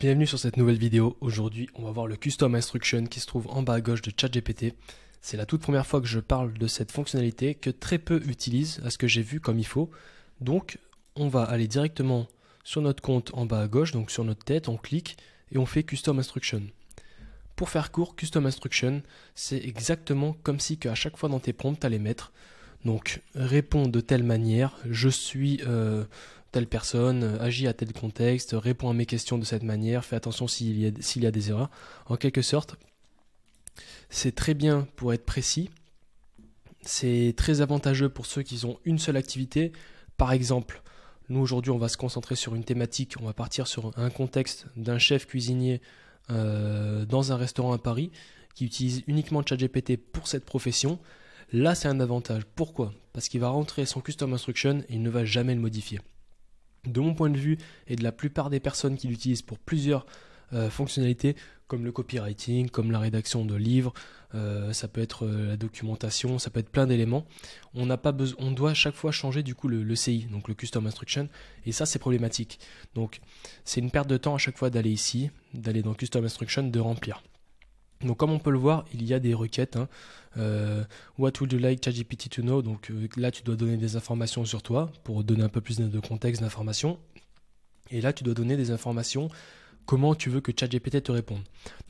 Bienvenue sur cette nouvelle vidéo. Aujourd'hui, on va voir le Custom Instruction qui se trouve en bas à gauche de ChatGPT. C'est la toute première fois que je parle de cette fonctionnalité que très peu utilisent à ce que j'ai vu comme il faut. Donc, on va aller directement sur notre compte en bas à gauche, donc sur notre tête, on clique et on fait Custom Instruction. Pour faire court, Custom Instruction, c'est exactement comme si à chaque fois dans tes prompts, tu allais mettre donc réponds de telle manière, je suis... Euh, telle personne euh, agit à tel contexte, répond à mes questions de cette manière, fait attention s'il y, a des erreurs. En quelque sorte, c'est très bien pour être précis, c'est très avantageux pour ceux qui ont une seule activité. Par exemple, nous aujourd'hui on va se concentrer sur une thématique, on va partir sur un contexte d'un chef cuisinier euh, dans un restaurant à Paris qui utilise uniquement ChatGPT pour cette profession. Là, c'est un avantage. Pourquoi Parce qu'il va rentrer son custom instruction et il ne va jamais le modifier de mon point de vue et de la plupart des personnes qui l'utilisent pour plusieurs euh, fonctionnalités comme le copywriting, comme la rédaction de livres, euh, ça peut être euh, la documentation, ça peut être plein d'éléments. On n'a pas besoin, on doit à chaque fois changer du coup le, le CI, donc le custom instruction, et ça c'est problématique. Donc c'est une perte de temps à chaque fois d'aller ici, d'aller dans custom instruction, de remplir. Donc comme on peut le voir, il y a des requêtes. Hein. Euh, what would you like ChatGPT to know Donc euh, là, tu dois donner des informations sur toi pour donner un peu plus de contexte d'informations. Et là, tu dois donner des informations comment tu veux que ChatGPT te réponde.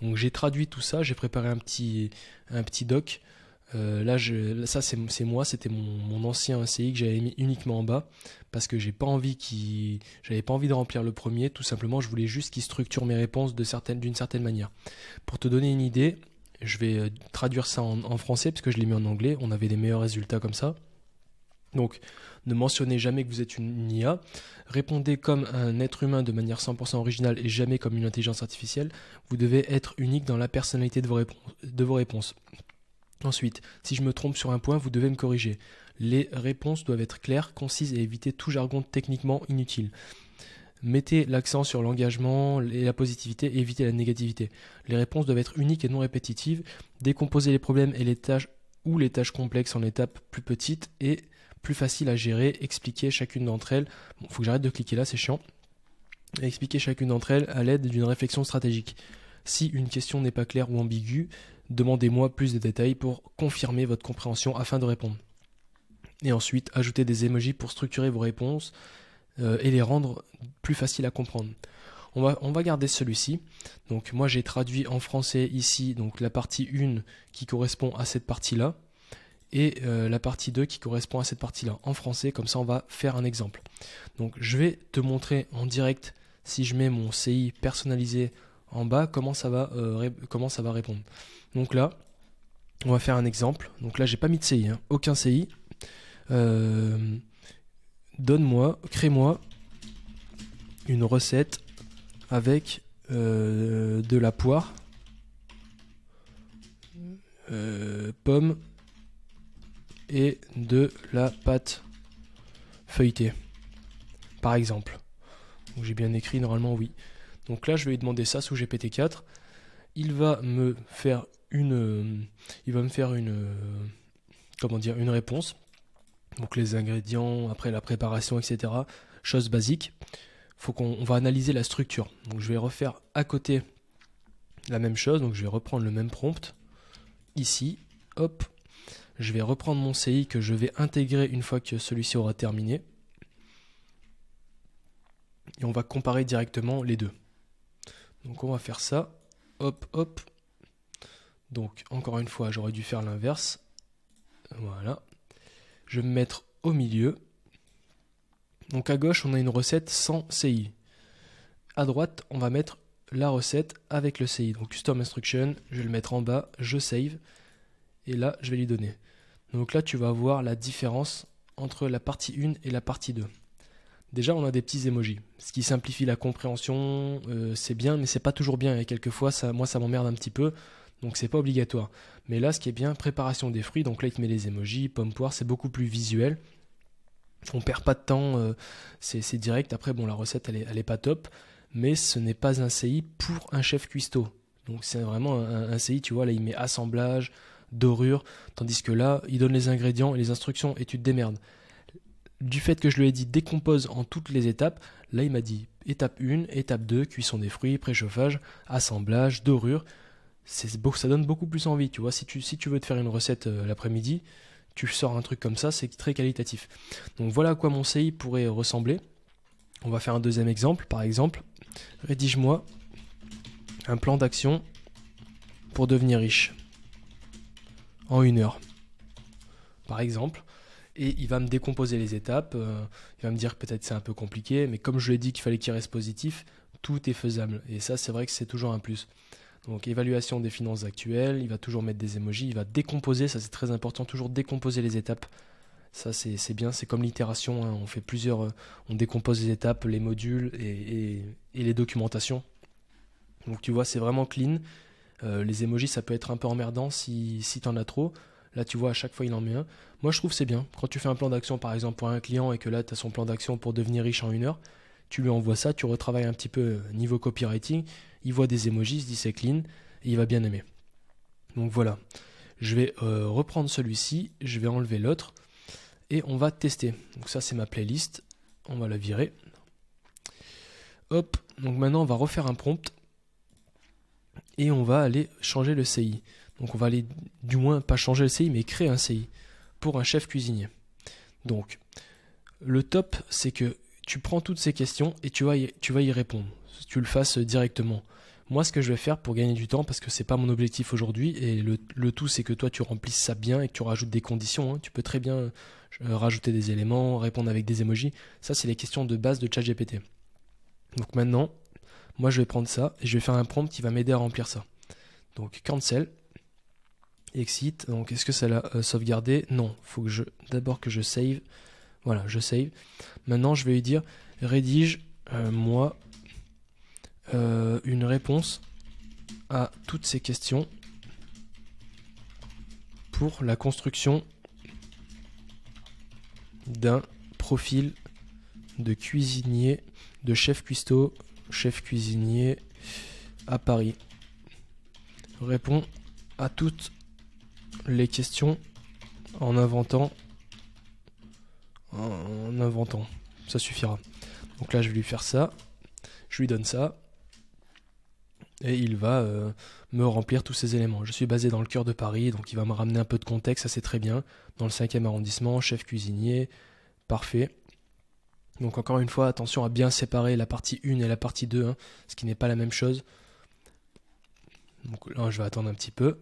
Donc j'ai traduit tout ça, j'ai préparé un petit, un petit doc euh, là, je, ça, c'est moi, c'était mon, ancien e CI que j'avais mis uniquement en bas parce que j'ai pas envie qu'il, j'avais pas envie de remplir le premier. Tout simplement, je voulais juste qu'il structure mes réponses de d'une certaine manière. Pour te donner une idée, je vais euh, traduire ça en, français parce que je l'ai mis en anglais. On avait des meilleurs résultats comme ça. Donc, ne mentionnez jamais que vous êtes une IA. Répondez comme un être humain de manière 100% originale et jamais comme une intelligence artificielle. Vous devez être unique dans la personnalité De vos réponses. Ensuite, si je me trompe sur un point, vous devez me corriger. Les réponses doivent être claires, concises et éviter tout jargon techniquement inutile. Mettez l'accent sur l'engagement et la positivité et évitez la négativité. Les réponses doivent être uniques et non répétitives. Décomposez les problèmes et les tâches ou les tâches complexes en étapes plus petites et plus faciles à gérer. Expliquez chacune d'entre elles. Bon, faut que j'arrête de cliquer là, c'est chiant. Expliquez chacune d'entre elles à l'aide d'une réflexion stratégique. Si une question n'est pas claire ou ambiguë, Demandez-moi plus de détails pour confirmer votre compréhension afin de répondre. Et ensuite, ajoutez des emojis pour structurer vos réponses euh, et les rendre plus faciles à comprendre. On va, on va garder celui-ci. Donc moi j'ai traduit en français ici donc la partie 1 qui correspond à cette partie-là et euh, la partie 2 qui correspond à cette partie-là en français. Comme ça on va faire un exemple. Donc je vais te montrer en direct si je mets mon CI personnalisé en bas comment ça va, euh, comment ça va répondre. Donc là, on va faire un exemple. Donc là, j'ai pas mis de CI, hein. aucun CI. Euh, donne-moi, crée-moi une recette avec euh, de la poire, euh, pomme et de la pâte feuilletée, par exemple. J'ai bien écrit, normalement oui. Donc là, je vais lui demander ça sous GPT-4. Il va me faire une, euh, il va me faire une, euh, comment dire, une réponse. Donc les ingrédients, après la préparation, etc. Chose basique. Faut qu'on va analyser la structure. Donc je vais refaire à côté la même chose. Donc je vais reprendre le même prompt ici. Hop, je vais reprendre mon CI que je vais intégrer une fois que celui-ci aura terminé. Et on va comparer directement les deux. Donc on va faire ça. Hop, hop. Donc encore une fois, j'aurais dû faire l'inverse. Voilà. Je vais me mettre au milieu. Donc à gauche, on a une recette sans CI. À droite, on va mettre la recette avec le CI. Donc custom instruction, je vais le mettre en bas, je save. Et là, je vais lui donner. Donc là, tu vas voir la différence entre la partie 1 et la partie 2. Déjà, on a des petits emojis, ce qui simplifie la compréhension, euh, c'est bien, mais c'est pas toujours bien, et quelquefois, ça, moi, ça m'emmerde un petit peu, donc c'est pas obligatoire. Mais là, ce qui est bien, préparation des fruits. Donc là, il te met les emojis, pomme poire, c'est beaucoup plus visuel. On perd pas de temps, euh, c'est direct. Après, bon, la recette, elle est, pas top, mais ce n'est pas un CI pour un chef cuistot. Donc c'est vraiment un, un, CI, tu vois, là, il met assemblage, dorure, tandis que là, il donne les ingrédients et les instructions et tu te démerdes. Du fait que je lui ai dit décompose en toutes les étapes, là, il m'a dit étape 1, étape 2, cuisson des fruits, préchauffage, assemblage, dorure ça donne beaucoup plus envie, tu vois. Si tu, veux te faire une recette euh, l'après-midi, tu sors un truc comme ça, c'est très qualitatif. Donc voilà à quoi mon CI pourrait ressembler. On va faire un deuxième exemple, par exemple. Rédige-moi un plan d'action pour devenir riche en une heure, par exemple. Et il va me décomposer les étapes. Euh, il va me dire peut-être c'est un peu compliqué, mais comme je l'ai dit qu'il fallait qu'il reste positif, tout est faisable. Et ça, c'est vrai que c'est toujours un plus. Donc évaluation des finances actuelles, il va toujours mettre des émojis, il va décomposer, ça c'est très important, toujours décomposer les étapes. Ça c'est bien, c'est comme l'itération, hein, on fait plusieurs, euh, on décompose les étapes, les modules et, les documentations. Donc tu vois, c'est vraiment clean. Euh, les émojis, ça peut être un peu emmerdant si, si t'en as trop. Là, tu vois, à chaque fois, il en met un. Moi, je trouve c'est bien. Quand tu fais un plan d'action, par exemple, pour un client et que là, tu as son plan d'action pour devenir riche en une heure, tu lui envoies ça, tu retravailles un petit peu euh, niveau copywriting, il voit des emojis, il se dit c'est clean, et il va bien aimer. Donc voilà, je vais euh, reprendre celui-ci, je vais enlever l'autre, et on va tester. Donc ça c'est ma playlist, on va la virer. Hop, donc maintenant on va refaire un prompt, et on va aller changer le CI. Donc on va aller, du moins pas changer le CI, mais créer un CI pour un chef cuisinier. Donc, le top, c'est que tu prends toutes ces questions et tu vas y, tu vas répondre. Tu le fasses directement. Moi, ce que je vais faire pour gagner du temps, parce que ce n'est pas mon objectif aujourd'hui, et le, tout, c'est que toi, tu remplisses ça bien et que tu rajoutes des conditions. Hein. Tu peux très bien euh, rajouter des éléments, répondre avec des émojis. Ça, c'est les questions de base de ChatGPT. Donc maintenant, moi, je vais prendre ça et je vais faire un prompt qui va m'aider à remplir ça. Donc, cancel, exit. Donc, est-ce que ça l'a euh, sauvegardé Non, faut que je d'abord que je save voilà, je save. Maintenant, je vais lui dire rédige euh, moi euh, une réponse à toutes ces questions pour la construction d'un profil de cuisinier, de chef cuistot, chef cuisinier à Paris. Réponds à toutes les questions en inventant en, inventant. Ça suffira. Donc là, je vais lui faire ça. Je lui donne ça. Et il va euh, me remplir tous ces éléments. Je suis basé dans le cœur de Paris, donc il va me ramener un peu de contexte, ça c'est très bien. Dans le 5e arrondissement, chef cuisinier, parfait. Donc encore une fois, attention à bien séparer la partie 1 et la partie 2, hein, ce qui n'est pas la même chose. Donc là, je vais attendre un petit peu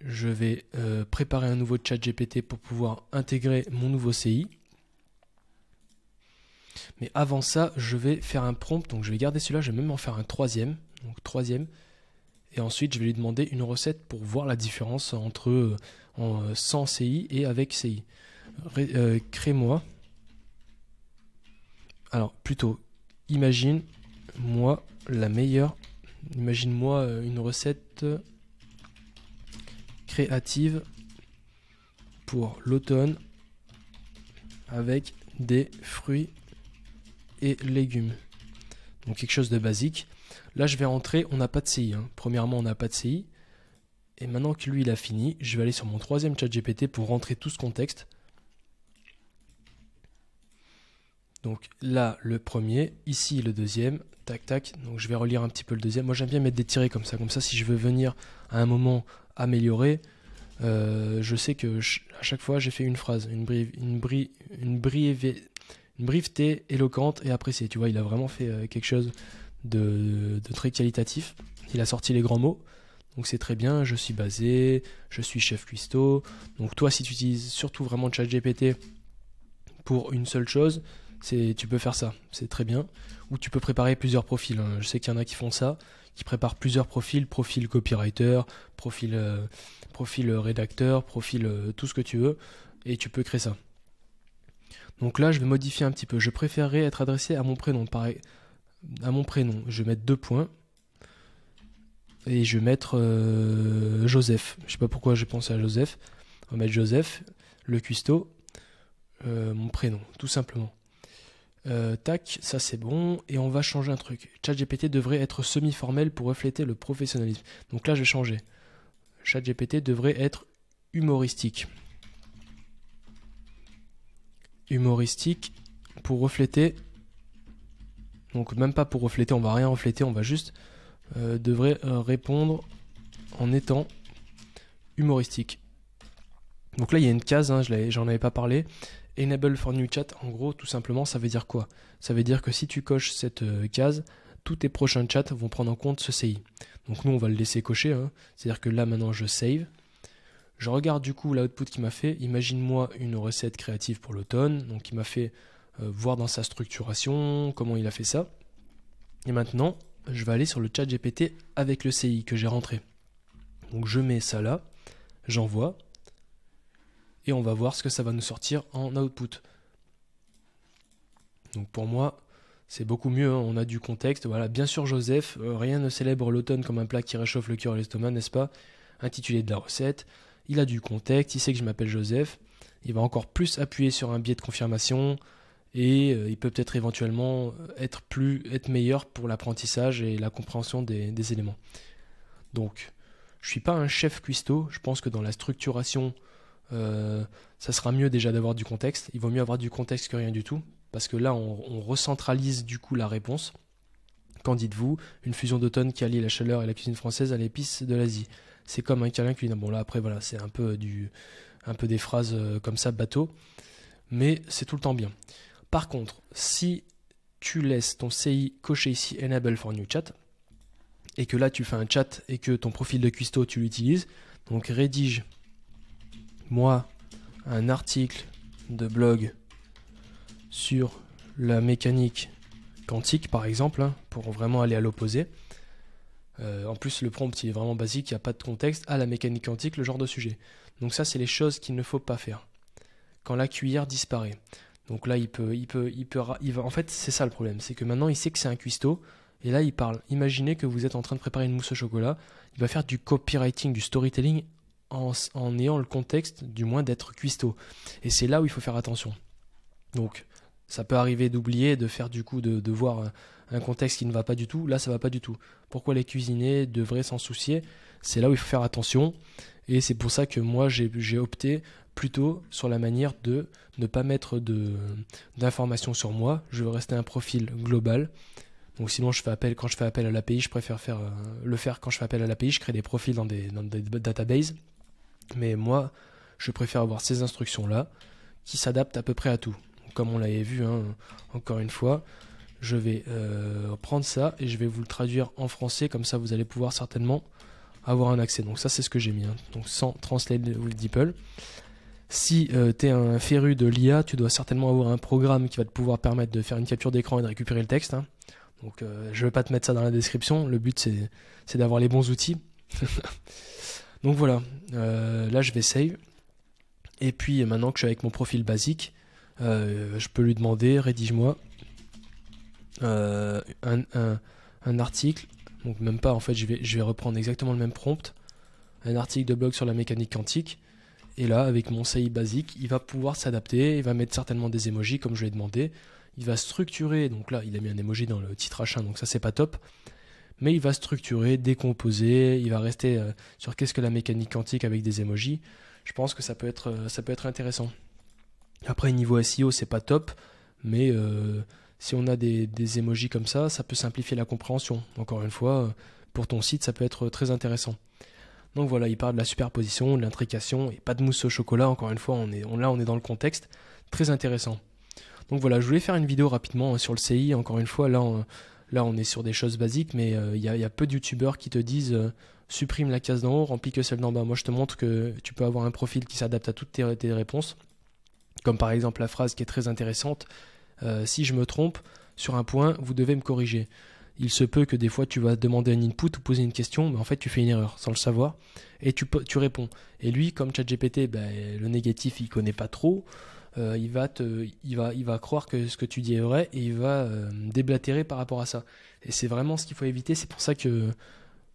je vais euh, préparer un nouveau chat GPT pour pouvoir intégrer mon nouveau CI. Mais avant ça, je vais faire un prompt. Donc je vais garder celui-là, je vais même en faire un troisième. Donc troisième. Et ensuite, je vais lui demander une recette pour voir la différence entre euh, euh, sans CI et avec CI. Crée-moi. Alors plutôt, imagine-moi la meilleure. Imagine-moi une recette créative pour l'automne avec des fruits et légumes. Donc quelque chose de basique. Là, je vais rentrer, on n'a pas de CI. Hein. Premièrement, on n'a pas de CI. Et maintenant que lui, il a fini, je vais aller sur mon troisième chat GPT pour rentrer tout ce contexte. Donc là, le premier, ici le deuxième, tac tac. Donc je vais relire un petit peu le deuxième. Moi j'aime bien mettre des tirés comme ça, comme ça si je veux venir à un moment améliorer. Euh, je sais que à chaque fois j'ai fait une phrase, une, brive, une, une, brièveté éloquente et appréciée. Tu vois, il a vraiment fait euh, quelque chose de, de très qualitatif. Il a sorti les grands mots. Donc c'est très bien, je suis basé, je suis chef cuistot. Donc toi, si tu utilises surtout vraiment ChatGPT pour une seule chose, tu peux faire ça, c'est très bien. Ou tu peux préparer plusieurs profils. Hein. Je sais qu'il y en a qui font ça, qui préparent plusieurs profils, profil copywriter, profil, euh, euh, rédacteur, profil euh, tout ce que tu veux, et tu peux créer ça. Donc là, je vais modifier un petit peu. Je préférerais être adressé à mon prénom, pareil, à mon prénom. Je vais mettre deux points et je vais mettre Joseph. Je sais pas pourquoi j'ai pensé à Joseph. On va mettre Joseph, le cuistot, mon prénom, tout simplement. Euh, tac, ça c'est bon, et on va changer un truc. chat gpt devrait être semi-formel pour refléter le professionnalisme. Donc là, je vais changer. gpt devrait être humoristique. Humoristique pour refléter. Donc même pas pour refléter, on va rien refléter, on va juste euh, devrait euh, répondre en étant humoristique. Donc là, il y a une case, hein, j'en avais pas parlé. Enable for New Chat, en gros, tout simplement, ça veut dire quoi Ça veut dire que si tu coches cette euh, case, tous tes prochains chats vont prendre en compte ce CI. Donc nous, on va le laisser cocher. Hein. C'est-à-dire que là, maintenant, je save. Je regarde du coup l'output qu'il m'a fait. Imagine-moi une recette créative pour l'automne. Donc il m'a fait euh, voir dans sa structuration comment il a fait ça. Et maintenant, je vais aller sur le chat GPT avec le CI que j'ai rentré. Donc je mets ça là, j'envoie et on va voir ce que ça va nous sortir en output. Donc pour moi, c'est beaucoup mieux, hein. on a du contexte. Voilà, bien sûr Joseph, euh, rien ne célèbre l'automne comme un plat qui réchauffe le cœur et l'estomac, n'est-ce pas Intitulé de la recette, il a du contexte, il sait que je m'appelle Joseph, il va encore plus appuyer sur un biais de confirmation et euh, il peut peut-être éventuellement euh, être plus être meilleur pour l'apprentissage et la compréhension des, éléments. Donc, je suis pas un chef cuistot, je pense que dans la structuration euh, ça sera mieux déjà d'avoir du contexte. Il vaut mieux avoir du contexte que rien du tout, parce que là, on, recentralise du coup la réponse. Qu'en dites-vous Une fusion d'automne qui allie la chaleur et la cuisine française à l'épice de l'Asie. C'est comme un câlin dit Bon, là, après, voilà, c'est un peu, euh, du, un peu des phrases euh, comme ça, bateau, mais c'est tout le temps bien. Par contre, si tu laisses ton CI coché ici Enable for New Chat, et que là, tu fais un chat et que ton profil de cuistot, tu l'utilises, donc rédige moi, un article de blog sur la mécanique quantique, par exemple, hein, pour vraiment aller à l'opposé. Euh, en plus, le prompt, il est vraiment basique, il n'y a pas de contexte. à ah, la mécanique quantique, le genre de sujet. Donc ça, c'est les choses qu'il ne faut pas faire. Quand la cuillère disparaît. Donc là, il peut, il peut, il peut, va. En fait, c'est ça le problème, c'est que maintenant, il sait que c'est un cuistot. Et là, il parle. Imaginez que vous êtes en train de préparer une mousse au chocolat. Il va faire du copywriting, du storytelling en, ayant le contexte, du moins, d'être cuistot. Et c'est là où il faut faire attention. Donc, ça peut arriver d'oublier, de faire du coup, de, voir un, contexte qui ne va pas du tout. Là, ça va pas du tout. Pourquoi les cuisiniers devraient s'en soucier C'est là où il faut faire attention. Et c'est pour ça que moi, j'ai opté plutôt sur la manière de ne pas mettre d'informations sur moi. Je veux rester un profil global. Donc sinon, je fais appel, quand je fais appel à l'API, je préfère faire, euh, le faire quand je fais appel à l'API. Je crée des profils dans des, dans des databases mais moi, je préfère avoir ces instructions-là, qui s'adaptent à peu près à tout. Comme on l'avait vu, hein, encore une fois, je vais euh, prendre ça et je vais vous le traduire en français, comme ça vous allez pouvoir certainement avoir un accès. Donc ça, c'est ce que j'ai mis, hein. donc sans Translate ou DeepL. Si euh, tu es un féru de l'IA, tu dois certainement avoir un programme qui va te pouvoir permettre de faire une capture d'écran et de récupérer le texte. Hein. Donc euh, je ne vais pas te mettre ça dans la description, le but c'est d'avoir les bons outils. Donc voilà, euh, là je vais save. Et puis maintenant que je suis avec mon profil basique, euh, je peux lui demander, rédige-moi euh, un, article, donc même pas en fait, je vais, reprendre exactement le même prompt, un article de blog sur la mécanique quantique. Et là, avec mon CI basique, il va pouvoir s'adapter, il va mettre certainement des émojis comme je l'ai demandé. Il va structurer, donc là, il a mis un emoji dans le titre H1, donc ça c'est pas top mais il va structurer, décomposer, il va rester euh, sur qu'est-ce que la mécanique quantique avec des emojis. Je pense que ça peut être, euh, ça peut être intéressant. Après, niveau SEO, c'est pas top, mais euh, si on a des, des emojis comme ça, ça peut simplifier la compréhension. Encore une fois, pour ton site, ça peut être très intéressant. Donc voilà, il parle de la superposition, de l'intrication, et pas de mousse au chocolat, encore une fois, on est, là on est dans le contexte, très intéressant. Donc voilà, je voulais faire une vidéo rapidement hein, sur le CI, encore une fois, là on, Là, on est sur des choses basiques, mais euh, il y, a peu de youtubeurs qui te disent euh, supprime la case d'en haut, remplis que celle d'en bas. Moi, je te montre que tu peux avoir un profil qui s'adapte à toutes tes, réponses. Comme par exemple la phrase qui est très intéressante euh, si je me trompe sur un point, vous devez me corriger il se peut que des fois tu vas demander un input ou poser une question, mais en fait tu fais une erreur sans le savoir et tu, tu réponds. Et lui, comme ChatGPT, ben, le négatif il connaît pas trop, euh, il, va te, il, va, il va croire que ce que tu dis est vrai et il va euh, déblatérer par rapport à ça. Et c'est vraiment ce qu'il faut éviter. C'est pour ça que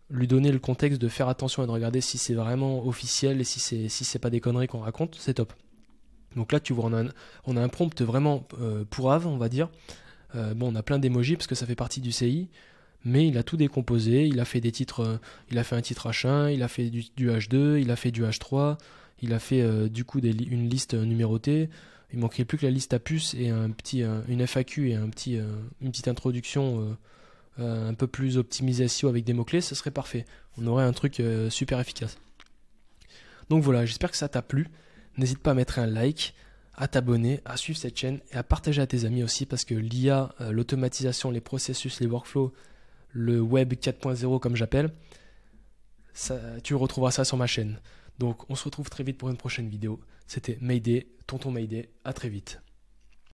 lui donner le contexte de faire attention et de regarder si c'est vraiment officiel et si c'est si c'est pas des conneries qu'on raconte, c'est top. Donc là, tu vois, on a un, on a un prompt vraiment euh, pour on va dire. bon, on a plein d'émojis parce que ça fait partie du CI mais il a tout décomposé, il a fait des titres, il a fait un titre H1, il a fait du, du H2, il a fait du H3, il a fait euh, du coup une liste euh, numérotée. Il manquerait plus que la liste à puces et un petit, euh, une FAQ et un petit, une petite introduction un peu plus optimisation avec des mots-clés. Ce serait parfait. On aurait un truc super efficace. Donc voilà, j'espère que ça t'a plu. N'hésite pas à mettre un like, à t'abonner, à suivre cette chaîne et à partager à tes amis aussi parce que l'IA, l'automatisation, les processus, les workflows, le web 4.0 comme j'appelle, tu retrouveras ça sur ma chaîne. Donc on se retrouve très vite pour une prochaine vidéo. C'était Mayday, tonton Mayday, à très vite.